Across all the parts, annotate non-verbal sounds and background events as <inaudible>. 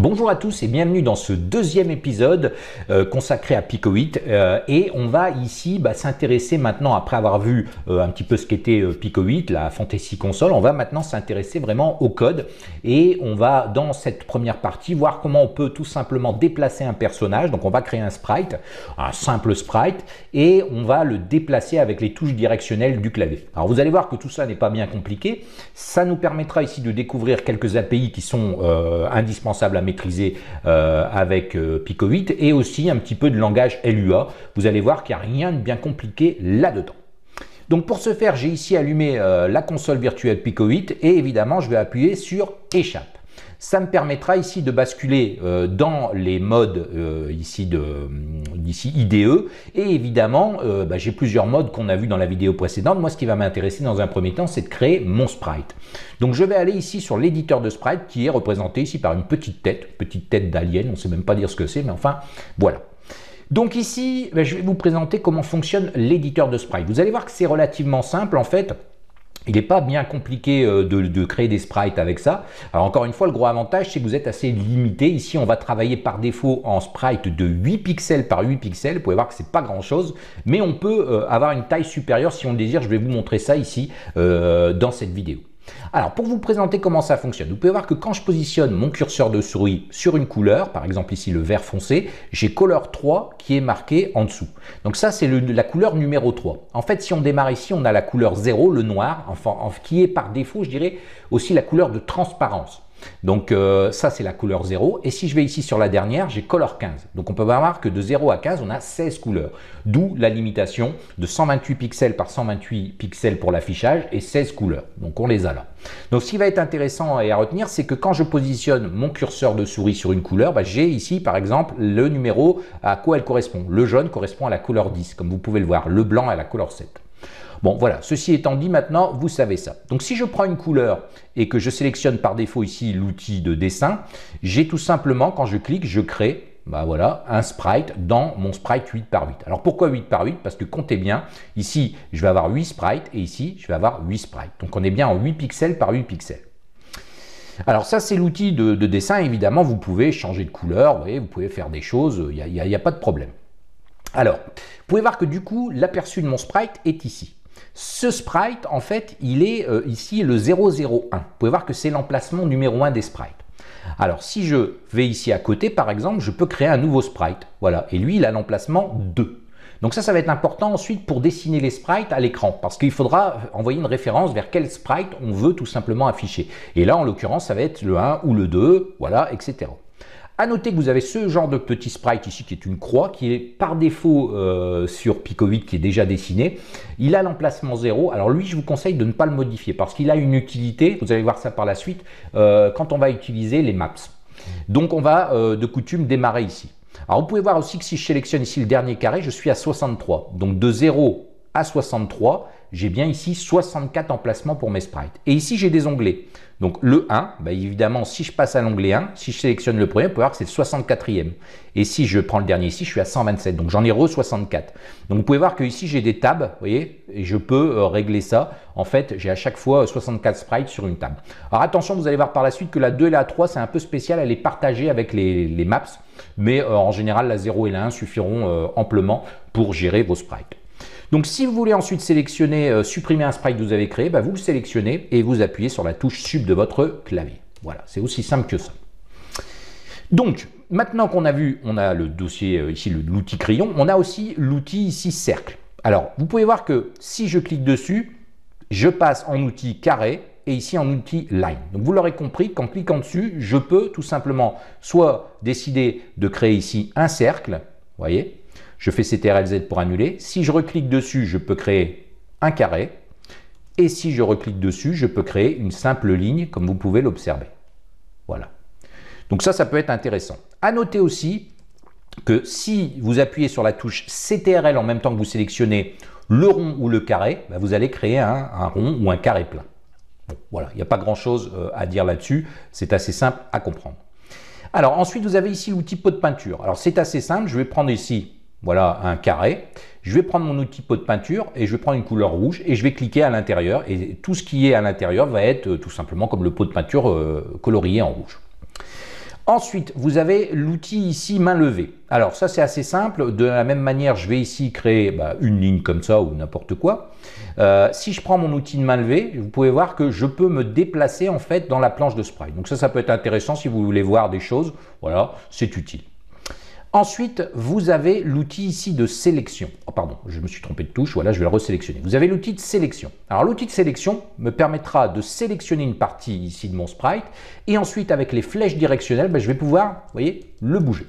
Bonjour à tous et bienvenue dans ce deuxième épisode euh, consacré à Pico-8 euh, et on va ici bah, s'intéresser maintenant, après avoir vu euh, un petit peu ce qu'était Pico-8, la Fantasy Console, on va maintenant s'intéresser vraiment au code. Et on va, dans cette première partie, voir comment on peut tout simplement déplacer un personnage. Donc on va créer un sprite, un simple sprite, et on va le déplacer avec les touches directionnelles du clavier. Alors vous allez voir que tout ça n'est pas bien compliqué. Ça nous permettra ici de découvrir quelques API qui sont indispensables à maîtriser euh, avec euh, Pico 8 et aussi un petit peu de langage LUA. Vous allez voir qu'il n'y a rien de bien compliqué là-dedans. Donc pour ce faire, j'ai ici allumé euh, la console virtuelle Pico 8 et évidemment, je vais appuyer sur échappe. Ça me permettra ici de basculer euh, dans les modes euh, ici, de, IDE. Et évidemment, euh, bah, j'ai plusieurs modes qu'on a vu dans la vidéo précédente. Moi, ce qui va m'intéresser dans un premier temps, c'est de créer mon sprite. Donc, je vais aller ici sur l'éditeur de sprite qui est représenté ici par une petite tête, petite tête d'alien. On ne sait même pas dire ce que c'est, mais enfin, voilà. Donc ici, bah, je vais vous présenter comment fonctionne l'éditeur de sprite. Vous allez voir que c'est relativement simple en fait. Il n'est pas bien compliqué euh, de, créer des sprites avec ça. encore une fois, le gros avantage, c'est que vous êtes assez limité. Ici, on va travailler par défaut en sprite de 8 pixels par 8 pixels. Vous pouvez voir que c'est pas grand-chose, mais on peut euh, avoir une taille supérieure si on le désire. Je vais vous montrer ça ici euh, dans cette vidéo. Alors, pour vous présenter comment ça fonctionne, vous pouvez voir que quand je positionne mon curseur de souris sur une couleur, par exemple ici le vert foncé, j'ai couleur 3 qui est marqué en dessous. Donc ça, c'est la couleur numéro 3. En fait, si on démarre ici, on a la couleur 0, le noir, qui est par défaut, je dirais, aussi la couleur de transparence. Donc euh, ça, c'est la couleur 0. Et si je vais ici sur la dernière, j'ai color 15. Donc on peut voir que de 0 à 15, on a 16 couleurs. D'où la limitation de 128 pixels par 128 pixels pour l'affichage et 16 couleurs. Donc on les a là. Donc ce qui va être intéressant et à retenir, c'est que quand je positionne mon curseur de souris sur une couleur, bah, j'ai ici par exemple le numéro à quoi elle correspond. Le jaune correspond à la couleur 10, comme vous pouvez le voir. Le blanc à la couleur 7. Bon, voilà, ceci étant dit, maintenant, vous savez ça. Donc si je prends une couleur et que je sélectionne par défaut ici l'outil de dessin, j'ai tout simplement, quand je clique, je crée bah voilà, un sprite dans mon sprite 8 par 8. Alors pourquoi 8 par 8 Parce que comptez bien, ici je vais avoir 8 sprites et ici je vais avoir 8 sprites. Donc on est bien en 8 pixels par 8 pixels. Alors ça c'est l'outil de, dessin, évidemment vous pouvez changer de couleur, vous, vous pouvez faire des choses, il n'y a pas de problème. Alors, vous pouvez voir que du coup l'aperçu de mon sprite est ici. Ce sprite, en fait, il est euh, ici le 001. Vous pouvez voir que c'est l'emplacement numéro 1 des sprites. Alors, si je vais ici à côté, par exemple, je peux créer un nouveau sprite. Voilà, et lui, il a l'emplacement 2. Donc ça, ça va être important ensuite pour dessiner les sprites à l'écran, parce qu'il faudra envoyer une référence vers quel sprite on veut tout simplement afficher. Et là, en l'occurrence, ça va être le 1 ou le 2, voilà, etc. A noter que vous avez ce genre de petit sprite ici qui est une croix qui est par défaut euh, sur PicoVid qui est déjà dessiné. Il a l'emplacement 0. Alors lui, je vous conseille de ne pas le modifier parce qu'il a une utilité, vous allez voir ça par la suite, euh, quand on va utiliser les maps. Donc on va euh, de coutume démarrer ici. Alors vous pouvez voir aussi que si je sélectionne ici le dernier carré, je suis à 63. Donc de 0 à 63, j'ai bien ici 64 emplacements pour mes sprites. Et ici, j'ai des onglets. Donc le 1, bah, évidemment, si je passe à l'onglet 1, si je sélectionne le premier, vous pouvez voir que c'est le 64e. Et si je prends le dernier ici, je suis à 127. Donc j'en ai re 64. Donc vous pouvez voir que ici, j'ai des tables, vous voyez, et je peux euh, régler ça. En fait, j'ai à chaque fois 64 euh, sprites sur une table. Alors attention, vous allez voir par la suite que la 2 et la 3, c'est un peu spécial, elle est partagée avec les, maps. Mais euh, en général, la 0 et la 1 suffiront amplement pour gérer vos sprites. Donc si vous voulez ensuite sélectionner, euh, supprimer un sprite que vous avez créé, bah, vous le sélectionnez et vous appuyez sur la touche sub de votre clavier. Voilà, c'est aussi simple que ça. Donc, maintenant qu'on a vu, on a le dossier euh, ici, l'outil crayon, on a aussi l'outil ici cercle. Alors, vous pouvez voir que si je clique dessus, je passe en outil carré et ici en outil line. Donc vous l'aurez compris, qu'en cliquant dessus, je peux tout simplement soit décider de créer ici un cercle, vous voyez, je fais CTRL-Z pour annuler. Si je reclique dessus, je peux créer un carré. Et si je reclique dessus, je peux créer une simple ligne, comme vous pouvez l'observer. Voilà. Donc ça, ça peut être intéressant. À noter aussi que si vous appuyez sur la touche CTRL en même temps que vous sélectionnez le rond ou le carré, bah, vous allez créer un, rond ou un carré plein. voilà, il n'y a pas grand-chose euh, à dire là-dessus, c'est assez simple à comprendre. Alors ensuite, vous avez ici l'outil pot de peinture. Alors c'est assez simple, je vais prendre ici voilà un carré. Je vais prendre mon outil pot de peinture et je vais prendre une couleur rouge et je vais cliquer à l'intérieur et tout ce qui est à l'intérieur va être euh, tout simplement comme le pot de peinture euh, colorié en rouge. Ensuite, vous avez l'outil ici main levée. Alors ça c'est assez simple, de la même manière je vais ici créer bah, une ligne comme ça ou n'importe quoi. Euh, si je prends mon outil de main levée, vous pouvez voir que je peux me déplacer en fait dans la planche de spray. Donc ça, ça peut être intéressant si vous voulez voir des choses, voilà, c'est utile. Ensuite, vous avez l'outil ici de sélection. Oh, pardon, je me suis trompé de touche, voilà, je vais le resélectionner. Vous avez l'outil de sélection. Alors l'outil de sélection me permettra de sélectionner une partie ici de mon sprite et ensuite avec les flèches directionnelles, ben, je vais pouvoir, vous voyez, le bouger.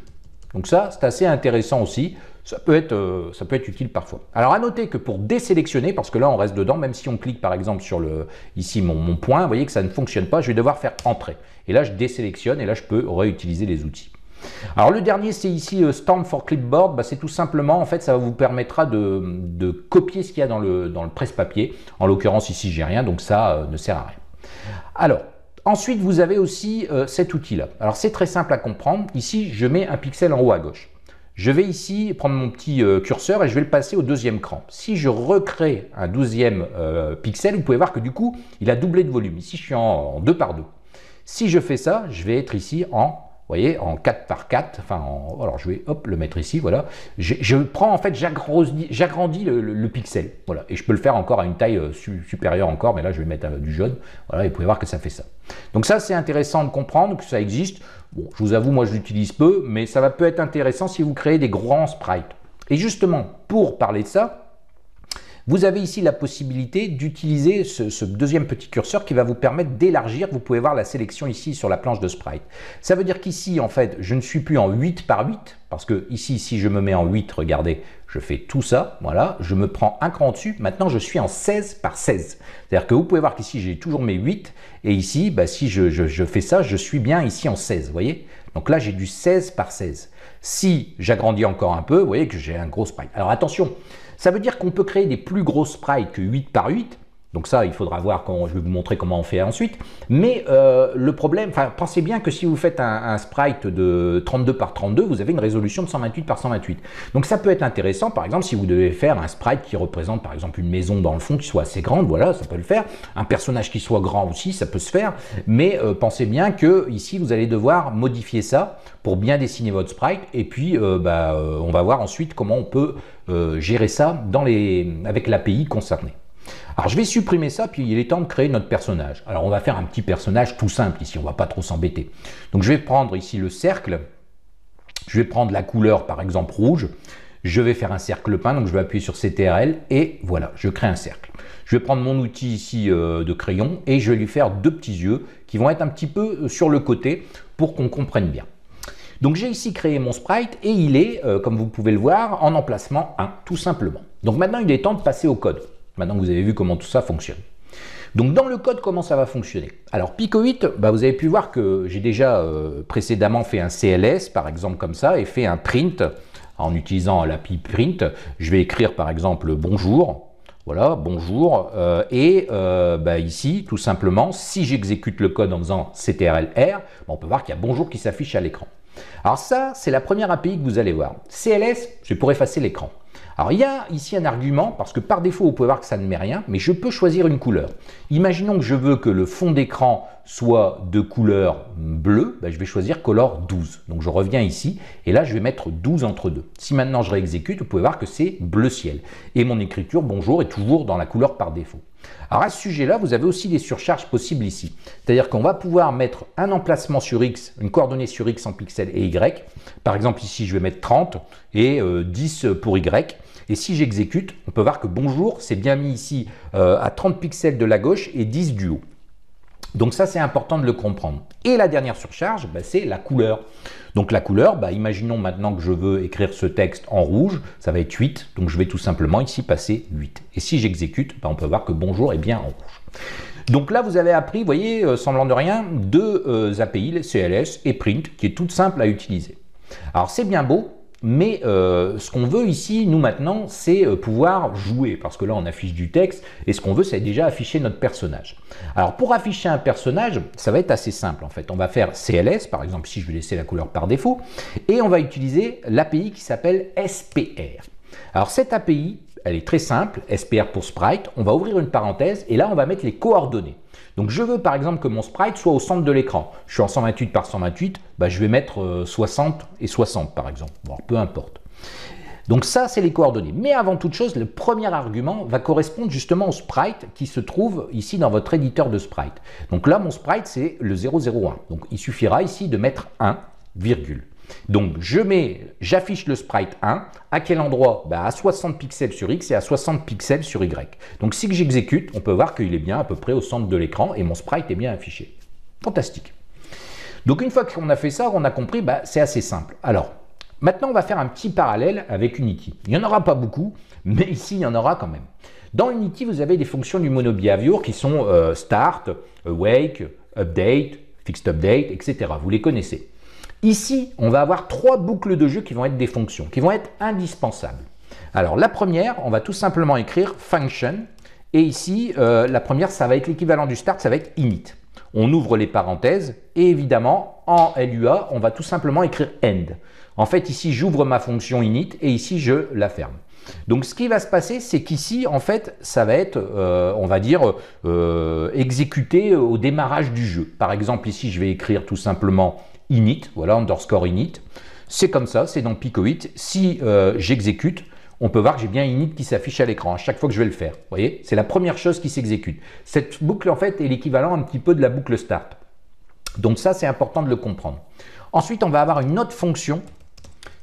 Donc ça, c'est assez intéressant aussi. Ça peut, être, euh, ça peut être utile parfois. Alors à noter que pour désélectionner, parce que là on reste dedans, même si on clique par exemple sur le, ici mon, mon point, vous voyez que ça ne fonctionne pas, je vais devoir faire entrer. Et là je désélectionne et là je peux réutiliser les outils. Alors le dernier, c'est ici euh, Stand for Clipboard. Bah, c'est tout simplement, en fait, ça vous permettra de, copier ce qu'il y a dans le, presse-papier. En l'occurrence, ici, j'ai rien, donc ça euh, ne sert à rien. Alors, ensuite, vous avez aussi euh, cet outil-là. Alors c'est très simple à comprendre. Ici, je mets un pixel en haut à gauche. Je vais ici prendre mon petit curseur et je vais le passer au deuxième cran. Si je recrée un douzième pixel, vous pouvez voir que du coup, il a doublé de volume. Ici, je suis en, deux par deux. Si je fais ça, je vais être ici en voyez, en 4 par 4, enfin, alors je vais hop, le mettre ici, voilà. Je, prends en fait, j'agrandis le, pixel, voilà, et je peux le faire encore à une taille euh, supérieure encore, mais là je vais mettre euh, du jaune, voilà, et vous pouvez voir que ça fait ça. Donc ça c'est intéressant de comprendre que ça existe. je vous avoue, moi je l'utilise peu, mais ça va peut être intéressant si vous créez des grands sprites. Et justement, pour parler de ça, vous avez ici la possibilité d'utiliser ce, deuxième petit curseur qui va vous permettre d'élargir. Vous pouvez voir la sélection ici sur la planche de sprite. Ça veut dire qu'ici, en fait, je ne suis plus en 8 par 8 parce que ici, si je me mets en 8, regardez, je fais tout ça, voilà, je me prends un cran dessus, maintenant je suis en 16 par 16. C'est-à-dire que vous pouvez voir qu'ici, j'ai toujours mes 8, et ici, bah, si je, je, fais ça, je suis bien ici en 16, vous voyez Donc là, j'ai du 16 par 16. Si j'agrandis encore un peu, vous voyez que j'ai un gros sprite. Alors attention, ça veut dire qu'on peut créer des plus gros sprites que 8 par 8 donc ça, il faudra voir quand je vais vous montrer comment on fait ensuite. Mais euh, le problème, pensez bien que si vous faites un, sprite de 32 par 32, vous avez une résolution de 128 par 128. Donc ça peut être intéressant, par exemple, si vous devez faire un sprite qui représente, par exemple, une maison dans le fond qui soit assez grande, voilà, ça peut le faire. Un personnage qui soit grand aussi, ça peut se faire. Mais euh, pensez bien que ici, vous allez devoir modifier ça pour bien dessiner votre sprite. Et puis, euh, bah, on va voir ensuite comment on peut gérer ça dans les... avec l'API concernée. Alors je vais supprimer ça, puis il est temps de créer notre personnage. Alors on va faire un petit personnage tout simple ici, on va pas trop s'embêter. Donc je vais prendre ici le cercle, je vais prendre la couleur par exemple rouge, je vais faire un cercle peint, donc je vais appuyer sur CTRL et voilà, je crée un cercle. Je vais prendre mon outil ici euh, de crayon et je vais lui faire deux petits yeux qui vont être un petit peu euh, sur le côté pour qu'on comprenne bien. Donc j'ai ici créé mon sprite et il est, euh, comme vous pouvez le voir, en emplacement 1, tout simplement. Donc maintenant il est temps de passer au code. Maintenant que vous avez vu comment tout ça fonctionne. Donc dans le code, comment ça va fonctionner Alors Pico 8, bah, vous avez pu voir que j'ai déjà euh, précédemment fait un CLS, par exemple comme ça, et fait un print. En utilisant l'API print, je vais écrire par exemple bonjour, voilà, bonjour, euh, et euh, bah, ici, tout simplement, si j'exécute le code en faisant CTRL-R, bah, on peut voir qu'il y a bonjour qui s'affiche à l'écran. Alors ça, c'est la première API que vous allez voir. CLS, c'est pour effacer l'écran. Alors il y a ici un argument, parce que par défaut, vous pouvez voir que ça ne met rien, mais je peux choisir une couleur. Imaginons que je veux que le fond d'écran soit de couleur bleue, ben, je vais choisir color 12. Donc je reviens ici, et là je vais mettre 12 entre deux. Si maintenant je réexécute, vous pouvez voir que c'est bleu ciel. Et mon écriture, bonjour, est toujours dans la couleur par défaut. Alors à ce sujet-là, vous avez aussi des surcharges possibles ici. C'est-à-dire qu'on va pouvoir mettre un emplacement sur X, une coordonnée sur X en pixels et Y. Par exemple, ici, je vais mettre 30 et 10 euh, pour Y. Et si j'exécute, on peut voir que bonjour, c'est bien mis ici euh, à 30 pixels de la gauche et 10 du haut. Donc ça, c'est important de le comprendre. Et la dernière surcharge, bah, c'est la couleur. Donc la couleur, bah, imaginons maintenant que je veux écrire ce texte en rouge, ça va être 8, donc je vais tout simplement ici passer 8. Et si j'exécute, bah, on peut voir que bonjour est bien en rouge. Donc là, vous avez appris, vous voyez, euh, semblant de rien, deux euh, API, CLS et Print, qui est toute simple à utiliser. Alors c'est bien beau, mais euh, ce qu'on veut ici, nous maintenant, c'est euh, pouvoir jouer, parce que là on affiche du texte, et ce qu'on veut, c'est déjà afficher notre personnage. Alors pour afficher un personnage, ça va être assez simple en fait. On va faire CLS, par exemple, si je vais laisser la couleur par défaut, et on va utiliser l'API qui s'appelle SPR. Alors cette API, elle est très simple, SPR pour Sprite, on va ouvrir une parenthèse, et là on va mettre les coordonnées. Donc je veux par exemple que mon sprite soit au centre de l'écran. Je suis en 128 par 128, bah, je vais mettre 60 euh, et 60 par exemple. Bon, peu importe. Donc ça, c'est les coordonnées. Mais avant toute chose, le premier argument va correspondre justement au sprite qui se trouve ici dans votre éditeur de sprite. Donc là, mon sprite, c'est le 001. Donc il suffira ici de mettre 1, virgule. Donc je mets, j'affiche le sprite 1. À quel endroit bah, À 60 pixels sur X et à 60 pixels sur Y. Donc si j'exécute, on peut voir qu'il est bien à peu près au centre de l'écran et mon sprite est bien affiché. Fantastique. Donc une fois qu'on a fait ça, on a compris, bah, c'est assez simple. Alors, maintenant on va faire un petit parallèle avec Unity. Il n'y en aura pas beaucoup, mais ici il y en aura quand même. Dans Unity, vous avez des fonctions du monobehavior qui sont euh, start, awake, euh, update, fixed update, etc. Vous les connaissez. Ici, on va avoir trois boucles de jeu qui vont être des fonctions, qui vont être indispensables. Alors la première, on va tout simplement écrire function, et ici, euh, la première, ça va être l'équivalent du start, ça va être init. On ouvre les parenthèses, et évidemment, en LUA, on va tout simplement écrire end. En fait, ici, j'ouvre ma fonction init, et ici, je la ferme. Donc ce qui va se passer, c'est qu'ici, en fait, ça va être, euh, on va dire, euh, exécuté au démarrage du jeu. Par exemple, ici, je vais écrire tout simplement init, voilà, underscore init. C'est comme ça, c'est dans Picoit. Si euh, j'exécute, on peut voir que j'ai bien init qui s'affiche à l'écran à chaque fois que je vais le faire. Vous voyez, c'est la première chose qui s'exécute. Cette boucle, en fait, est l'équivalent un petit peu de la boucle start. Donc ça, c'est important de le comprendre. Ensuite, on va avoir une autre fonction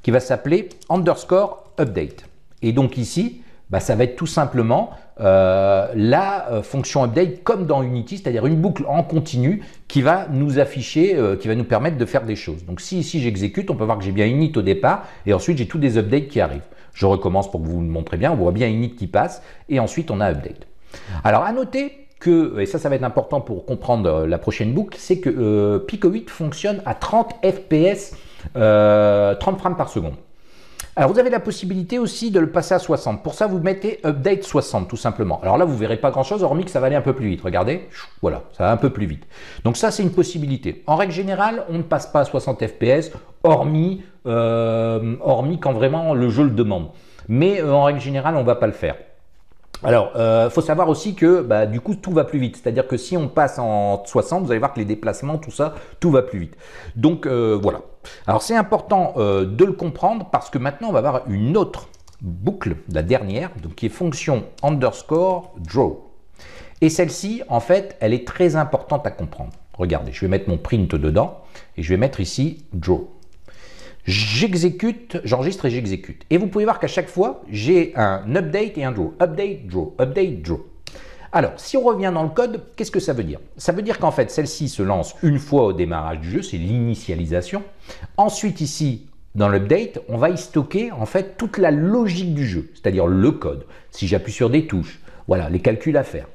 qui va s'appeler underscore update. Et donc ici, bah, ça va être tout simplement euh, la euh, fonction update comme dans Unity, c'est-à-dire une boucle en continu qui va nous afficher, euh, qui va nous permettre de faire des choses. Donc si ici j'exécute, on peut voir que j'ai bien init au départ et ensuite j'ai tous des updates qui arrivent. Je recommence pour que vous le montrez bien, on voit bien init qui passe et ensuite on a update. Alors à noter que, et ça ça va être important pour comprendre la prochaine boucle, c'est que Pico 8 fonctionne à 30 fps, 30 frames par seconde. Alors vous avez la possibilité aussi de le passer à 60. Pour ça, vous mettez update 60 tout simplement. Alors là, vous ne verrez pas grand-chose, hormis que ça va aller un peu plus vite. Regardez, voilà, ça va un peu plus vite. Donc ça, c'est une possibilité. En règle générale, on ne passe pas à 60 fps, hormis, euh, hormis quand vraiment le jeu le demande. Mais euh, en règle générale, on ne va pas le faire. Alors, il euh, faut savoir aussi que bah, du coup tout va plus vite. C'est-à-dire que si on passe en 60, vous allez voir que les déplacements, tout ça, tout va plus vite. Donc voilà. Alors c'est important euh, de le comprendre parce que maintenant on va avoir une autre boucle, la dernière, qui est fonction underscore draw. Et celle-ci, en fait, elle est très importante à comprendre. Regardez, je vais mettre mon print dedans et je vais mettre ici draw. J'exécute, j'enregistre et j'exécute. Et vous pouvez voir qu'à chaque fois, j'ai un update et un draw. Update, draw, update, draw. Alors, si on revient dans le code, qu'est-ce que ça veut dire Ça veut dire qu'en fait, celle-ci se lance une fois au démarrage du jeu, c'est l'initialisation. Ensuite, ici, dans l'update, on va y stocker en fait toute la logique du jeu, c'est-à-dire le code. Si j'appuie sur des touches, voilà, les calculs à faire.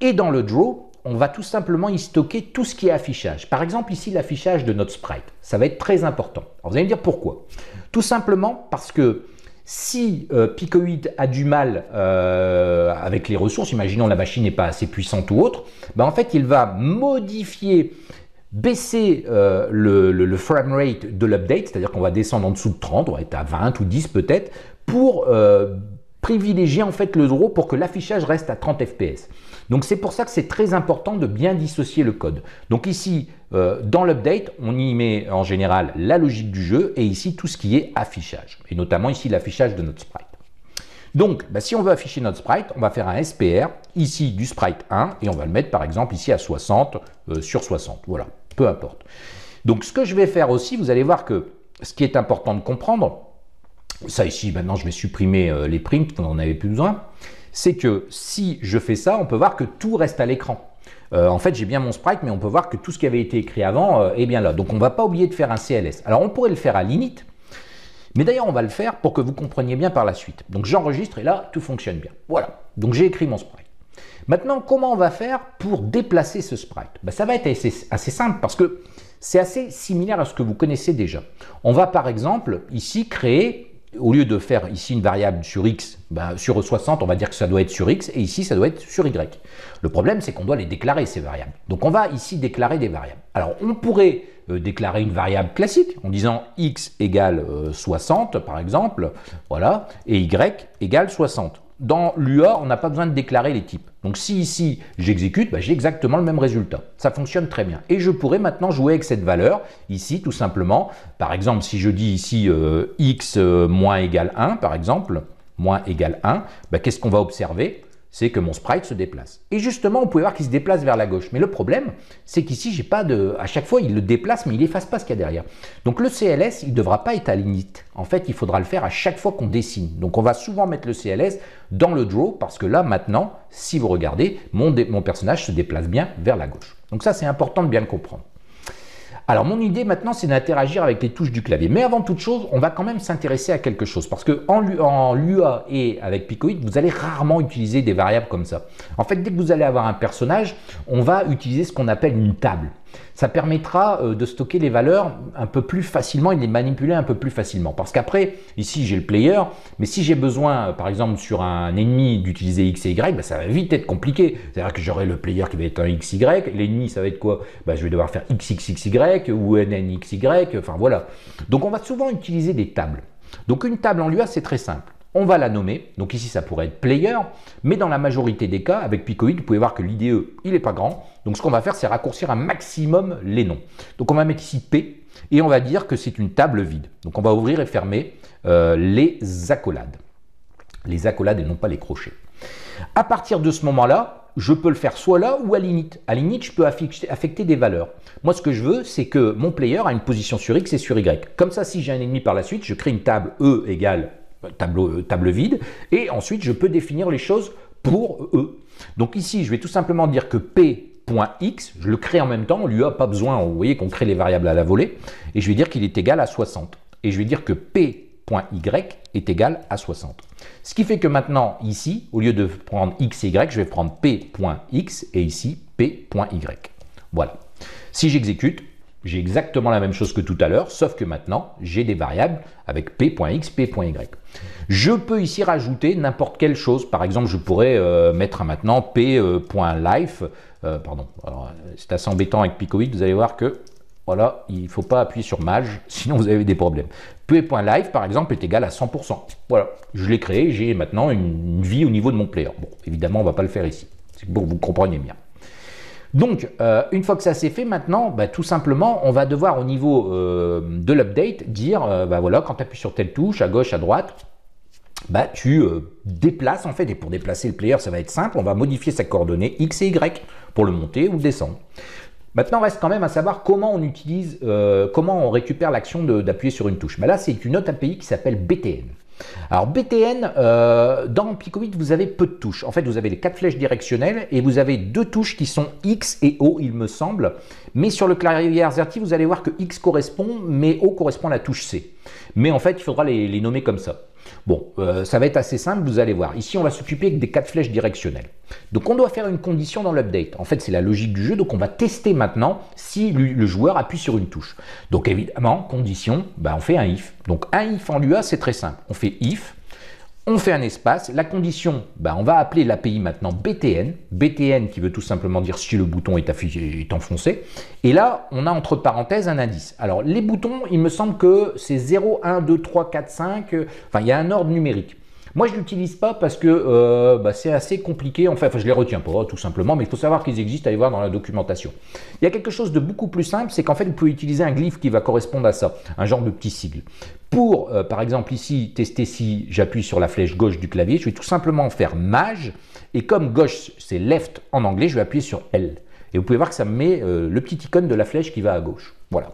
Et dans le draw, on va tout simplement y stocker tout ce qui est affichage. Par exemple, ici, l'affichage de notre sprite. Ça va être très important. Alors, vous allez me dire pourquoi Tout simplement parce que si euh, Pico 8 a du mal euh, avec les ressources, imaginons la machine n'est pas assez puissante ou autre, ben, en fait il va modifier, baisser euh, le, frame rate de l'update, c'est-à-dire qu'on va descendre en dessous de 30, on va être à 20 ou 10 peut-être, pour privilégier en fait le draw pour que l'affichage reste à 30 fps. Donc c'est pour ça que c'est très important de bien dissocier le code. Donc ici, euh, dans l'update, on y met en général la logique du jeu et ici tout ce qui est affichage, et notamment ici l'affichage de notre sprite. Donc, bah, si on veut afficher notre sprite, on va faire un SPR, ici du sprite 1, et on va le mettre par exemple ici à 60 euh, sur 60, voilà, peu importe. Donc ce que je vais faire aussi, vous allez voir que ce qui est important de comprendre, ça ici, maintenant je vais supprimer euh, les prints, vous n'en avait plus besoin c'est que si je fais ça, on peut voir que tout reste à l'écran. Euh, en fait, j'ai bien mon sprite, mais on peut voir que tout ce qui avait été écrit avant euh, est bien là. Donc, on ne va pas oublier de faire un CLS. Alors, on pourrait le faire à limite, mais d'ailleurs, on va le faire pour que vous compreniez bien par la suite. Donc, j'enregistre et là, tout fonctionne bien. Voilà. Donc, j'ai écrit mon sprite. Maintenant, comment on va faire pour déplacer ce sprite ben, Ça va être assez simple parce que c'est assez similaire à ce que vous connaissez déjà. On va par exemple ici créer au lieu de faire ici une variable sur x, ben, sur 60, on va dire que ça doit être sur x, et ici, ça doit être sur y. Le problème, c'est qu'on doit les déclarer, ces variables. Donc on va ici déclarer des variables. Alors on pourrait euh, déclarer une variable classique en disant x égale 60, euh, par exemple, voilà, et y égale 60 dans l'UA, on n'a pas besoin de déclarer les types. Donc si ici, j'exécute, bah, j'ai exactement le même résultat. Ça fonctionne très bien. Et je pourrais maintenant jouer avec cette valeur, ici, tout simplement. Par exemple, si je dis ici euh, x euh, moins égale 1, par exemple, moins égale 1, bah, qu'est-ce qu'on va observer c'est que mon sprite se déplace. Et justement, on pouvez voir qu'il se déplace vers la gauche. Mais le problème, c'est qu'ici, j'ai pas de. À chaque fois, il le déplace, mais il efface pas ce qu'il y a derrière. Donc le CLS, il ne devra pas être à l'init. En fait, il faudra le faire à chaque fois qu'on dessine. Donc on va souvent mettre le CLS dans le draw, parce que là, maintenant, si vous regardez, mon, mon personnage se déplace bien vers la gauche. Donc ça, c'est important de bien le comprendre. Alors mon idée maintenant, c'est d'interagir avec les touches du clavier. Mais avant toute chose, on va quand même s'intéresser à quelque chose. Parce que en, Lua et avec Picoid, vous allez rarement utiliser des variables comme ça. En fait, dès que vous allez avoir un personnage, on va utiliser ce qu'on appelle une table. Ça permettra euh, de stocker les valeurs un peu plus facilement et de les manipuler un peu plus facilement. Parce qu'après, ici j'ai le player, mais si j'ai besoin, euh, par exemple, sur un ennemi d'utiliser X et Y, bah, ça va vite être compliqué. C'est-à-dire que j'aurai le player qui va être un XY, l'ennemi ça va être quoi bah, Je vais devoir faire XXXY ou NNXY, enfin voilà. Donc on va souvent utiliser des tables. Donc une table en Lua, c'est très simple on va la nommer. Donc ici, ça pourrait être player, mais dans la majorité des cas, avec Picoid, vous pouvez voir que l'IDE, il n'est pas grand. Donc ce qu'on va faire, c'est raccourcir un maximum les noms. Donc on va mettre ici P et on va dire que c'est une table vide. Donc on va ouvrir et fermer euh, les accolades. Les accolades et non pas les crochets. À partir de ce moment-là, je peux le faire soit là ou à l'init. À l'init, je peux affecter des valeurs. Moi, ce que je veux, c'est que mon player a une position sur X et sur Y. Comme ça, si j'ai un ennemi par la suite, je crée une table E égale tableau euh, table vide, et ensuite je peux définir les choses pour eux Donc ici, je vais tout simplement dire que P.x, je le crée en même temps, on lui a pas besoin, vous voyez qu'on crée les variables à la volée, et je vais dire qu'il est égal à 60. Et je vais dire que p.y est égal à 60. Ce qui fait que maintenant, ici, au lieu de prendre x et y, je vais prendre p.x et ici p.y. Voilà. Si j'exécute, j'ai exactement la même chose que tout à l'heure, sauf que maintenant, j'ai des variables avec p.x, p.y. Je peux ici rajouter n'importe quelle chose. Par exemple, je pourrais euh, mettre maintenant p.life. Euh, euh, pardon, c'est assez embêtant avec Picoid, vous allez voir que voilà, il ne faut pas appuyer sur Maj, <laughs> sinon vous avez des problèmes. p.life, par exemple, est égal à 100%. Voilà, je l'ai créé, j'ai maintenant une, vie au niveau de mon player. Bon, évidemment, on ne va pas le faire ici. C'est pour que vous compreniez bien. Donc, euh, une fois que ça s'est fait, maintenant, bah, tout simplement, on va devoir au niveau euh, de l'update dire, euh, bah, voilà, quand tu appuies sur telle touche, à gauche, à droite, bah, tu déplaces en fait. Et pour déplacer le player, ça va être simple. On va modifier sa coordonnée X et Y pour le monter ou le descendre. Maintenant, reste quand même à savoir comment on utilise, comment on récupère l'action d'appuyer sur une touche. là, c'est une autre API qui s'appelle BTN. Alors BTN, euh, dans Picobit, vous avez peu de touches. En fait, vous avez les quatre flèches directionnelles et vous avez deux touches qui sont X et O, il me semble. Mais sur le clavier AZERTY, vous allez voir que X correspond, mais O correspond à la touche C. Mais en fait, il faudra les nommer comme ça. Bon, euh, ça va être assez simple, vous allez voir. Ici, on va s'occuper des quatre flèches directionnelles. Donc, on doit faire une condition dans l'update. En fait, c'est la logique du jeu. Donc, on va tester maintenant si le joueur appuie sur une touche. Donc, évidemment, condition, bah, on fait un if. Donc, un if en Lua, c'est très simple. On fait if on fait un espace, la condition, bah, on va appeler l'API maintenant BTN, BTN qui veut tout simplement dire si le bouton est, affiché, est, enfoncé, et là on a entre parenthèses un indice. Alors les boutons, il me semble que c'est 0, 1, 2, 3, 4, 5, enfin il y a un ordre numérique. Moi, je ne l'utilise pas parce que euh, bah, c'est assez compliqué. Enfin, enfin, je les retiens pas, tout simplement, mais il faut savoir qu'ils existent, allez voir dans la documentation. Il y a quelque chose de beaucoup plus simple, c'est qu'en fait, vous pouvez utiliser un glyphe qui va correspondre à ça, un genre de petit sigle. Pour, euh, par exemple, ici, tester si j'appuie sur la flèche gauche du clavier, je vais tout simplement faire Maj », et comme gauche, c'est left en anglais, je vais appuyer sur L. Et vous pouvez voir que ça me met euh, le petit icône de la flèche qui va à gauche. Voilà.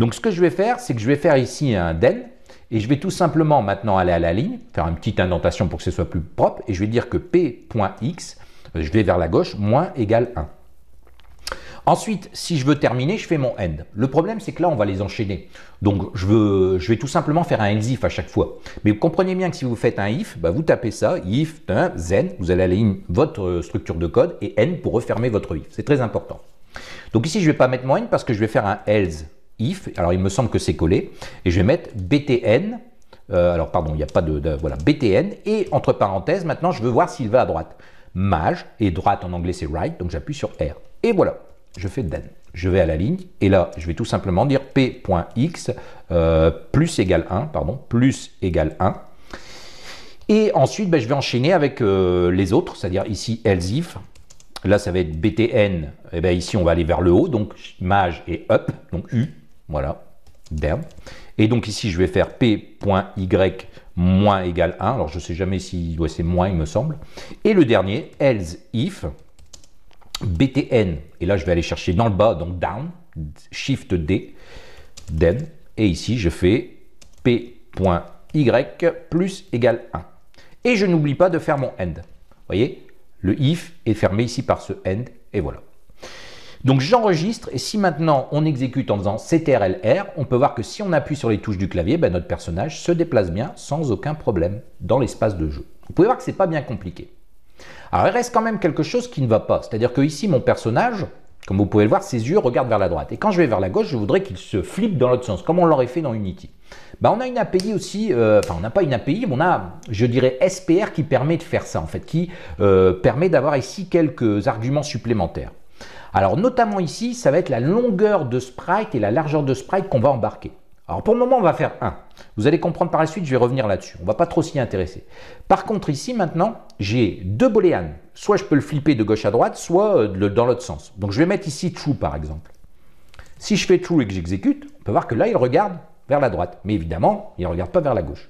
Donc ce que je vais faire, c'est que je vais faire ici un den, et je vais tout simplement maintenant aller à la ligne, faire une petite indentation pour que ce soit plus propre, et je vais dire que p.x, euh, je vais vers la gauche, moins égale 1. Ensuite, si je veux terminer, je fais mon end. Le problème, c'est que là, on va les enchaîner. Donc, je, veux, je vais tout simplement faire un else if à chaque fois. Mais vous comprenez bien que si vous faites un if, bah, vous tapez ça, if, zen, vous allez aller votre euh, structure de code et n pour refermer votre if. C'est très important. Donc ici, je ne vais pas mettre mon end parce que je vais faire un else if, alors il me semble que c'est collé, et je vais mettre btn, euh, alors pardon, il n'y a pas de, voilà, btn, et entre parenthèses, maintenant je veux voir s'il va à droite. Maj, et droite en anglais c'est right, donc j'appuie sur R. Et voilà, je fais then, Je vais à la ligne, et là je vais tout simplement dire p.x euh, plus égal 1, pardon, plus égale 1, et ensuite, ben, je vais enchaîner avec euh, les autres, c'est-à-dire ici else if. Là, ça va être btn. Et ben, ici, on va aller vers le haut, donc maj et up, donc u. Voilà, Berne. Et donc ici, je vais faire p.y moins égal 1. Alors, je ne sais jamais si doit c'est moins, il me semble. Et le dernier, else if btn. Et là, je vais aller chercher dans le bas, donc down, shift d, then. Et ici, je fais p.y plus égal 1. Et je n'oublie pas de faire mon end. Vous voyez, le if est fermé ici par ce end, et voilà. Donc j'enregistre et si maintenant on exécute en faisant CTRL-R, on peut voir que si on appuie sur les touches du clavier, ben notre personnage se déplace bien sans aucun problème dans l'espace de jeu. Vous pouvez voir que ce n'est pas bien compliqué. Alors il reste quand même quelque chose qui ne va pas, c'est-à-dire que ici mon personnage, comme vous pouvez le voir, ses yeux regardent vers la droite. Et quand je vais vers la gauche, je voudrais qu'il se flippe dans l'autre sens, comme on l'aurait fait dans Unity. Ben, on a une API aussi, euh, enfin on n'a pas une API, mais on a, je dirais, SPR qui permet de faire ça en fait, qui euh, permet d'avoir ici quelques arguments supplémentaires. Alors notamment ici, ça va être la longueur de sprite et la largeur de sprite qu'on va embarquer. Alors pour le moment, on va faire 1. Vous allez comprendre par la suite, je vais revenir là-dessus. On ne va pas trop s'y intéresser. Par contre, ici maintenant, j'ai deux booléans. Soit je peux le flipper de gauche à droite, soit euh, dans l'autre sens. Donc je vais mettre ici true par exemple. Si je fais true et que j'exécute, on peut voir que là, il regarde vers la droite. Mais évidemment, il ne regarde pas vers la gauche.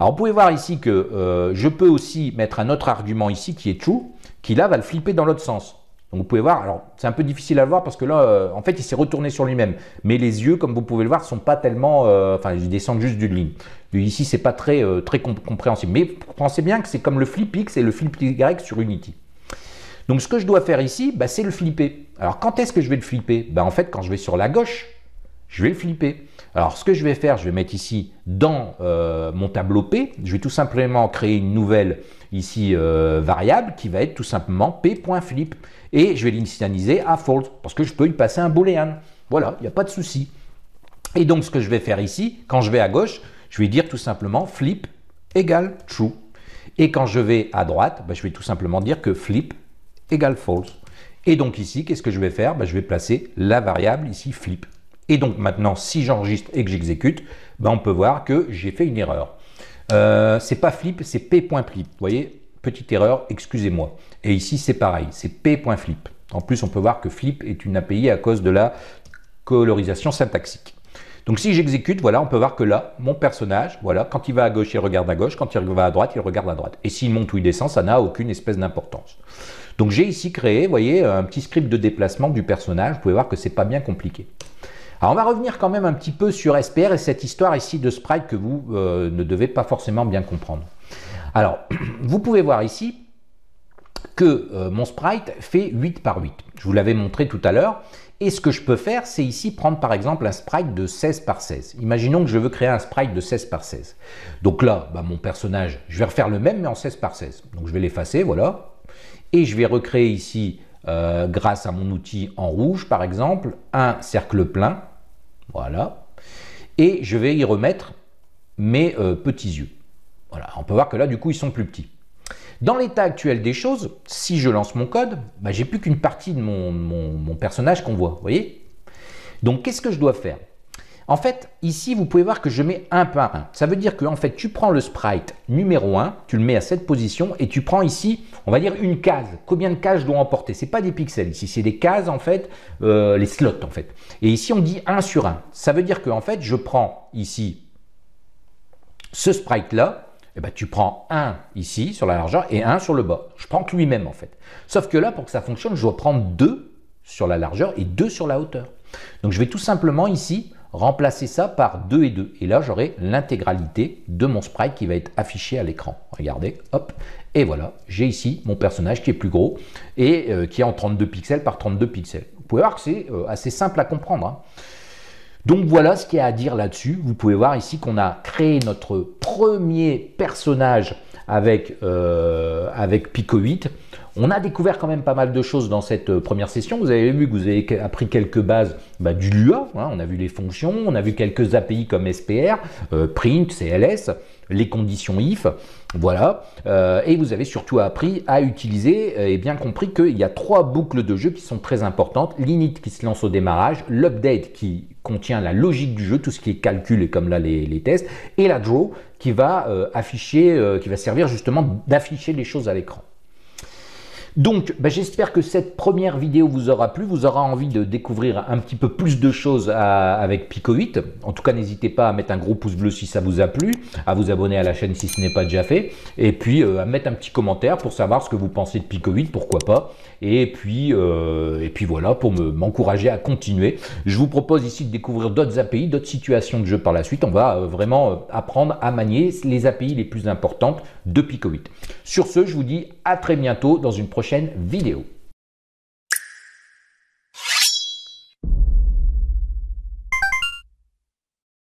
Alors vous pouvez voir ici que euh, je peux aussi mettre un autre argument ici qui est true, qui là va le flipper dans l'autre sens. Donc vous pouvez voir, alors c'est un peu difficile à voir parce que là, euh, en fait, il s'est retourné sur lui-même. Mais les yeux, comme vous pouvez le voir, sont pas tellement, euh, enfin, ils descendent juste d'une ligne. Ici, ici, c'est pas très, euh, très compréhensible. Mais pensez bien que c'est comme le flip X et le flip Y sur Unity. Donc ce que je dois faire ici, bah, c'est le flipper. Alors quand est-ce que je vais le flipper bah, En fait, quand je vais sur la gauche, je vais le flipper. Alors ce que je vais faire, je vais mettre ici dans mon tableau P, je vais tout simplement créer une nouvelle ici variable qui va être tout simplement p.flip et je vais l'initialiser à false parce que je peux y passer un boolean. Voilà, il n'y a pas de souci. Et donc ce que je vais faire ici, quand je vais à gauche, je vais dire tout simplement flip égale true. Et quand je vais à droite, je vais tout simplement dire que flip égale false. Et donc ici, qu'est-ce que je vais faire Je vais placer la variable ici flip. Et donc maintenant, si j'enregistre et que j'exécute, ben, on peut voir que j'ai fait une erreur. Ce euh, c'est pas flip, c'est p.flip. Vous voyez, petite erreur, excusez-moi. Et ici, c'est pareil, c'est p.flip. En plus, on peut voir que flip est une API à cause de la colorisation syntaxique. Donc si j'exécute, voilà, on peut voir que là, mon personnage, voilà, quand il va à gauche, il regarde à gauche, quand il va à droite, il regarde à droite. Et s'il monte ou il descend, ça n'a aucune espèce d'importance. Donc j'ai ici créé, vous voyez, un petit script de déplacement du personnage. Vous pouvez voir que ce n'est pas bien compliqué. Alors on va revenir quand même un petit peu sur SPR et cette histoire ici de Sprite que vous euh, ne devez pas forcément bien comprendre. Alors <clears throat> vous pouvez voir ici que euh, mon Sprite fait 8 par 8. Je vous l'avais montré tout à l'heure. Et ce que je peux faire, c'est ici prendre par exemple un sprite de 16 par 16. Imaginons que je veux créer un sprite de 16 par 16. Donc là, bah, mon personnage, je vais refaire le même mais en 16 par 16. Donc je vais l'effacer, voilà. Et je vais recréer ici, euh, grâce à mon outil en rouge par exemple, un cercle plein voilà. Et je vais y remettre mes euh, petits yeux. Voilà, on peut voir que là, du coup, ils sont plus petits. Dans l'état actuel des choses, si je lance mon code, bah, j'ai plus qu'une partie de mon, mon personnage qu'on voit, vous voyez Donc, qu'est-ce que je dois faire en fait, ici, vous pouvez voir que je mets un par 1. Ça veut dire que, en fait, tu prends le sprite numéro 1, tu le mets à cette position et tu prends ici, on va dire, une case. Combien de cases je dois emporter n'est pas des pixels ici, c'est des cases, en fait, euh, les slots, en fait. Et ici, on dit 1 sur 1. Ça veut dire que, en fait, je prends ici ce sprite-là, eh ben, tu prends 1 ici sur la largeur et 1 sur le bas. Je prends que lui-même en fait. Sauf que là, pour que ça fonctionne, je dois prendre 2 sur la largeur et 2 sur la hauteur. Donc je vais tout simplement ici remplacer ça par 2 et 2. Et là, j'aurai l'intégralité de mon sprite qui va être affiché à l'écran. Regardez, hop. Et voilà, j'ai ici mon personnage qui est plus gros et euh, qui est en 32 pixels par 32 pixels. Vous pouvez voir que c'est euh, assez simple à comprendre. Hein. Donc voilà ce qu'il y a à dire là-dessus. Vous pouvez voir ici qu'on a créé notre premier personnage avec, euh, avec Pico 8. On a découvert quand même pas mal de choses dans cette euh, première session. Vous avez vu que vous avez appris quelques bases bah, du Lua. Hein. on a vu les fonctions, on a vu quelques API comme SPR, euh, Print, CLS, les conditions if. Voilà. Euh, et vous avez surtout appris à utiliser et bien compris qu'il y a trois boucles de jeu qui sont très importantes. L'init qui se lance au démarrage, l'update qui contient la logique du jeu, tout ce qui est calcul et comme là les, tests, et la draw qui va afficher, qui va servir justement d'afficher les choses à l'écran. Donc, bah, j'espère que cette première vidéo vous aura plu, vous aura envie de découvrir un petit peu plus de choses avec Pico 8. En tout cas, n'hésitez pas à mettre un gros pouce bleu si ça vous a plu, à vous abonner à la chaîne si ce n'est pas déjà fait, et puis euh, à mettre un petit commentaire pour savoir ce que vous pensez de Pico 8, pourquoi pas, et puis, euh, et puis voilà, pour m'encourager à continuer. Je vous propose ici de découvrir d'autres API, d'autres situations de jeu par la suite. On va euh, vraiment apprendre à manier les API les plus importantes de Pico 8. Sur ce, je vous dis à très bientôt dans une prochaine vidéo.